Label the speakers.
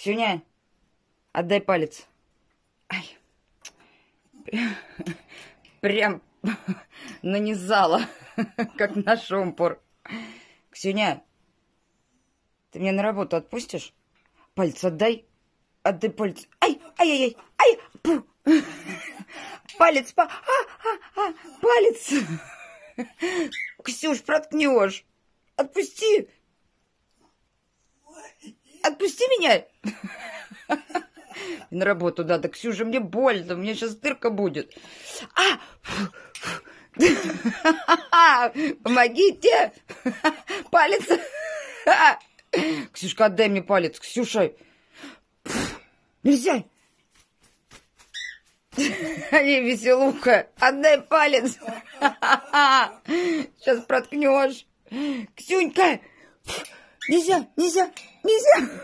Speaker 1: «Ксюня, отдай палец». «Ай, прям нанизала, как на шомпор». «Ксюня, ты меня на работу отпустишь? Палец отдай. Отдай палец. Ай, ай, ай, ай, ай. Пу. Палец, па, а, а, а, палец. Ксюш, проткнешь. Отпусти. Отпусти меня! На работу надо, Ксюша, мне больно, у меня сейчас дырка будет. А! Помогите! Палец! Ксюшка, отдай мне палец, Ксюша! Нельзя! Они веселуха, отдай палец. Сейчас проткнешь. Ксюнька, 你先，你先，你先。